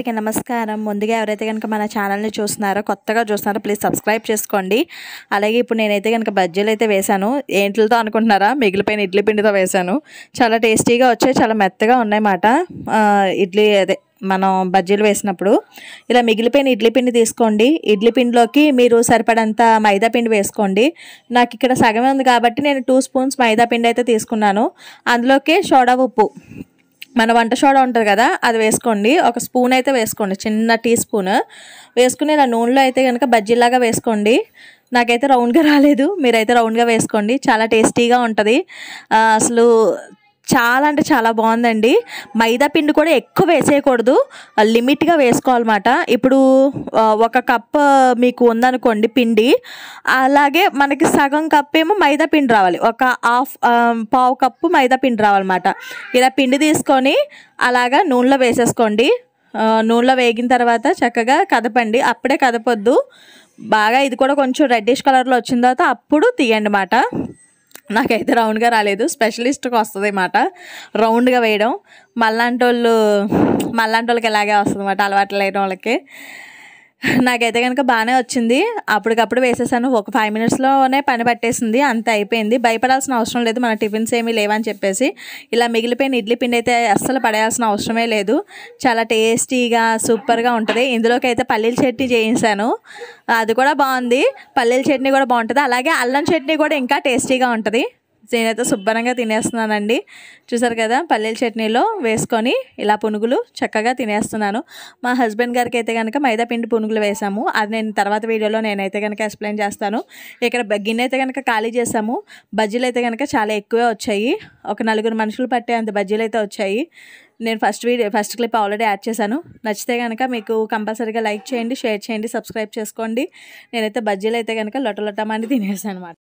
అందరికీ నమస్కారం ముందుగా ఎవరైతే కనుక మన ఛానల్ని చూస్తున్నారో కొత్తగా చూస్తున్నారో ప్లీజ్ సబ్స్క్రైబ్ చేసుకోండి అలాగే ఇప్పుడు నేనైతే కనుక బజ్జీలు అయితే వేశాను ఏంట్లతో అనుకుంటున్నారా మిగిలిపోయిన ఇడ్లీ పిండితో వేశాను చాలా టేస్టీగా వచ్చాయి చాలా మెత్తగా ఉన్నాయన్నమాట ఇడ్లీ అదే మనం బజ్జీలు వేసినప్పుడు ఇలా మిగిలిపోయిన ఇడ్లీ పిండి తీసుకోండి ఇడ్లీ పిండిలోకి మీరు సరిపడంత మైదా పిండి వేసుకోండి నాకు ఇక్కడ సగమే ఉంది కాబట్టి నేను టూ స్పూన్స్ మైదా పిండి అయితే తీసుకున్నాను అందులోకి సోడా ఉప్పు మన వంట సోడా ఉంటుంది కదా అది వేసుకోండి ఒక స్పూన్ అయితే వేసుకోండి చిన్న టీ స్పూన్ వేసుకుని ఇలా నూనెలో అయితే కనుక బజ్జీలాగా వేసుకోండి నాకైతే రౌండ్గా రాలేదు మీరైతే రౌండ్గా వేసుకోండి చాలా టేస్టీగా ఉంటుంది అసలు చాలా అంటే చాలా బాగుందండి మైదా పిండి కూడా ఎక్కువ వేసేయకూడదు లిమిట్గా వేసుకోవాలన్నమాట ఇప్పుడు ఒక కప్ మీకు ఉందనుకోండి పిండి అలాగే మనకి సగం కప్ ఏమో మైదా పిండి రావాలి ఒక హాఫ్ పావు కప్పు మైదా పిండి రావాలన్నమాట ఇలా పిండి తీసుకొని అలాగా నూనెలో వేసేసుకోండి నూనెలో వేగిన తర్వాత చక్కగా కదపండి అప్పుడే కదపొద్దు బాగా ఇది కూడా కొంచెం రెడ్డిష్ కలర్లో వచ్చిన తర్వాత అప్పుడు తీయండి అన్నమాట నాకైతే రౌండ్గా రాలేదు స్పెషలిస్ట్కి వస్తుంది అన్నమాట రౌండ్గా వేయడం మళ్ళాంటి వాళ్ళు మళ్ళాంటి వాళ్ళకి ఇలాగే వస్తుంది అన్నమాట అలవాటు లేని వాళ్ళకి నాకైతే కనుక బాగానే వచ్చింది అప్పటికప్పుడు వేసేసాను ఒక ఫైవ్ మినిట్స్లోనే పని పట్టేసింది అంత అయిపోయింది భయపడాల్సిన అవసరం లేదు మన టిఫిన్స్ ఏమీ లేవని చెప్పేసి ఇలా మిగిలిపోయిన ఇడ్లీ పిండి అయితే అస్సలు పడేయాల్సిన అవసరమే లేదు చాలా టేస్టీగా సూపర్గా ఉంటుంది ఇందులోకి అయితే పల్లీల చట్నీ చేయించాను అది కూడా బాగుంది పల్లీల చట్నీ కూడా బాగుంటుంది అలాగే అల్లం చట్నీ కూడా ఇంకా టేస్టీగా ఉంటుంది నేనైతే శుభ్రంగా తినేస్తున్నానండి చూసారు కదా పల్లెల చట్నీలో వేసుకొని ఇలా పునుగులు చక్కగా తినేస్తున్నాను మా హస్బెండ్ గారికి అయితే కనుక మైదా పిండి పునుగులు వేసాము అది నేను తర్వాత వీడియోలో నేనైతే కనుక ఎక్స్ప్లెయిన్ చేస్తాను ఇక్కడ గిన్నె అయితే కనుక ఖాళీ చేసాము బజ్జీలు అయితే కనుక చాలా ఎక్కువే వచ్చాయి ఒక నలుగురు మనుషులు పట్టే అంత బజ్జీలు అయితే వచ్చాయి నేను first video first clip already add చేశాను నచ్చితే కనుక మీకు కంపల్సరీగా లైక్ చేయండి షేర్ చేయండి సబ్స్క్రైబ్ చేసుకోండి నేనైతే బజ్జీలు అయితే కనుక లొట్టమని తినేసాను అనమాట